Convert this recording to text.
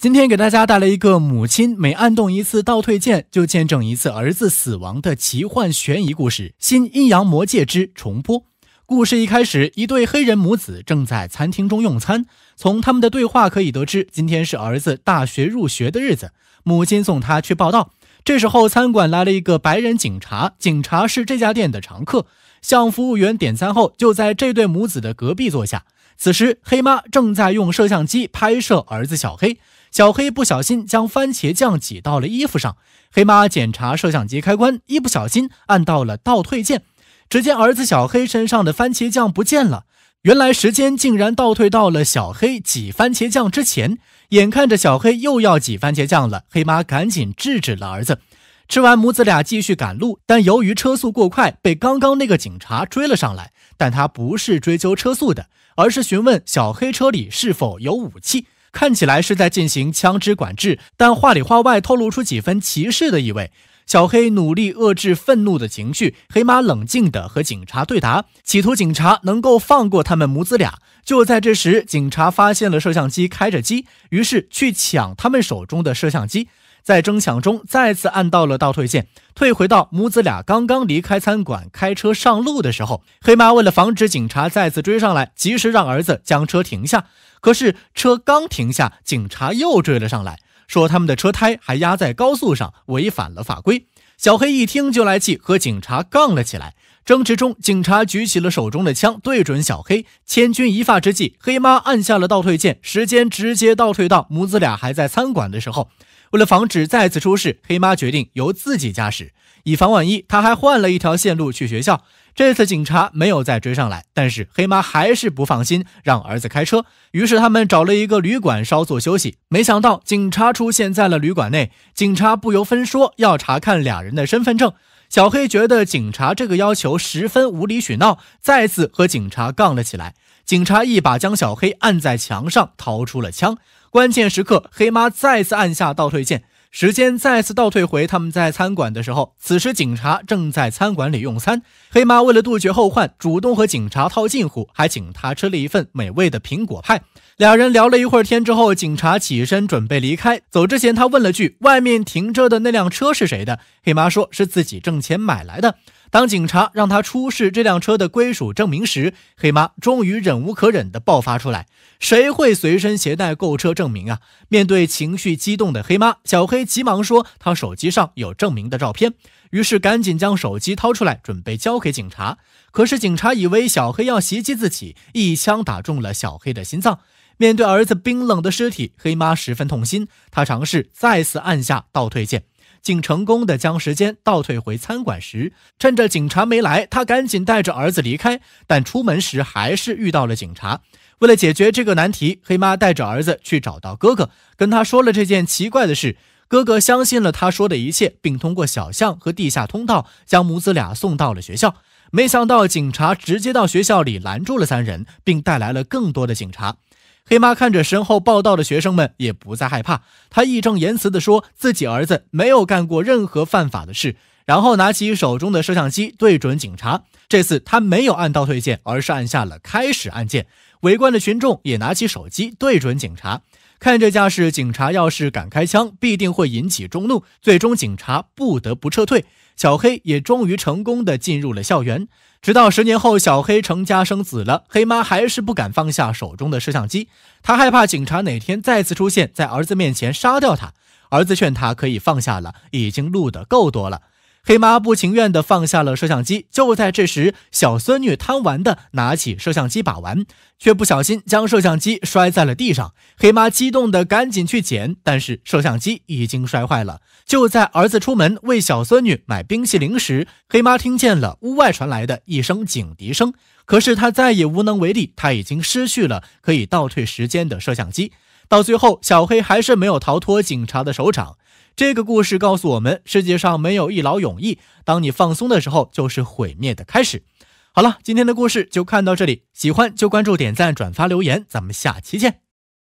今天给大家带来一个母亲每按动一次倒退键就见证一次儿子死亡的奇幻悬疑故事《新阴阳魔界之重播》。故事一开始，一对黑人母子正在餐厅中用餐。从他们的对话可以得知，今天是儿子大学入学的日子，母亲送他去报道。这时候，餐馆来了一个白人警察，警察是这家店的常客，向服务员点餐后，就在这对母子的隔壁坐下。此时，黑妈正在用摄像机拍摄儿子小黑。小黑不小心将番茄酱挤到了衣服上，黑妈检查摄像机开关，一不小心按到了倒退键。只见儿子小黑身上的番茄酱不见了，原来时间竟然倒退到了小黑挤番茄酱之前。眼看着小黑又要挤番茄酱了，黑妈赶紧制止了儿子。吃完，母子俩继续赶路，但由于车速过快，被刚刚那个警察追了上来。但他不是追究车速的，而是询问小黑车里是否有武器。看起来是在进行枪支管制，但话里话外透露出几分歧视的意味。小黑努力遏制愤怒的情绪，黑妈冷静地和警察对答，企图警察能够放过他们母子俩。就在这时，警察发现了摄像机开着机，于是去抢他们手中的摄像机。在争抢中，再次按到了倒退键，退回到母子俩刚刚离开餐馆、开车上路的时候。黑妈为了防止警察再次追上来，及时让儿子将车停下。可是车刚停下，警察又追了上来，说他们的车胎还压在高速上，违反了法规。小黑一听就来气，和警察杠了起来。争执中，警察举起了手中的枪，对准小黑。千钧一发之际，黑妈按下了倒退键，时间直接倒退到母子俩还在餐馆的时候。为了防止再次出事，黑妈决定由自己驾驶，以防万一，她还换了一条线路去学校。这次警察没有再追上来，但是黑妈还是不放心，让儿子开车。于是他们找了一个旅馆稍作休息。没想到警察出现在了旅馆内，警察不由分说要查看俩人的身份证。小黑觉得警察这个要求十分无理取闹，再次和警察杠了起来。警察一把将小黑按在墙上，掏出了枪。关键时刻，黑妈再次按下倒退键。时间再次倒退回他们在餐馆的时候，此时警察正在餐馆里用餐。黑妈为了杜绝后患，主动和警察套近乎，还请他吃了一份美味的苹果派。两人聊了一会儿天之后，警察起身准备离开，走之前他问了句：“外面停着的那辆车是谁的？”黑妈说是自己挣钱买来的。当警察让他出示这辆车的归属证明时，黑妈终于忍无可忍地爆发出来：“谁会随身携带购车证明啊？”面对情绪激动的黑妈，小黑急忙说：“他手机上有证明的照片。”于是赶紧将手机掏出来，准备交给警察。可是警察以为小黑要袭击自己，一枪打中了小黑的心脏。面对儿子冰冷的尸体，黑妈十分痛心，她尝试再次按下倒退键。竟成功地将时间倒退回餐馆时，趁着警察没来，他赶紧带着儿子离开。但出门时还是遇到了警察。为了解决这个难题，黑妈带着儿子去找到哥哥，跟他说了这件奇怪的事。哥哥相信了他说的一切，并通过小巷和地下通道将母子俩送到了学校。没想到警察直接到学校里拦住了三人，并带来了更多的警察。黑妈看着身后报道的学生们，也不再害怕。她义正言辞地说：“自己儿子没有干过任何犯法的事。”然后拿起手中的摄像机对准警察。这次她没有按倒退键，而是按下了开始按键。围观的群众也拿起手机对准警察。看这架势，警察要是敢开枪，必定会引起众怒，最终警察不得不撤退。小黑也终于成功的进入了校园。直到十年后，小黑成家生子了，黑妈还是不敢放下手中的摄像机，她害怕警察哪天再次出现在儿子面前杀掉他。儿子劝他可以放下了，已经录的够多了。黑妈不情愿地放下了摄像机。就在这时，小孙女贪玩地拿起摄像机把玩，却不小心将摄像机摔在了地上。黑妈激动地赶紧去捡，但是摄像机已经摔坏了。就在儿子出门为小孙女买冰淇淋时，黑妈听见了屋外传来的一声警笛声。可是她再也无能为力，她已经失去了可以倒退时间的摄像机。到最后，小黑还是没有逃脱警察的手掌。这个故事告诉我们，世界上没有一劳永逸。当你放松的时候，就是毁灭的开始。好了，今天的故事就看到这里，喜欢就关注、点赞、转发、留言，咱们下期见。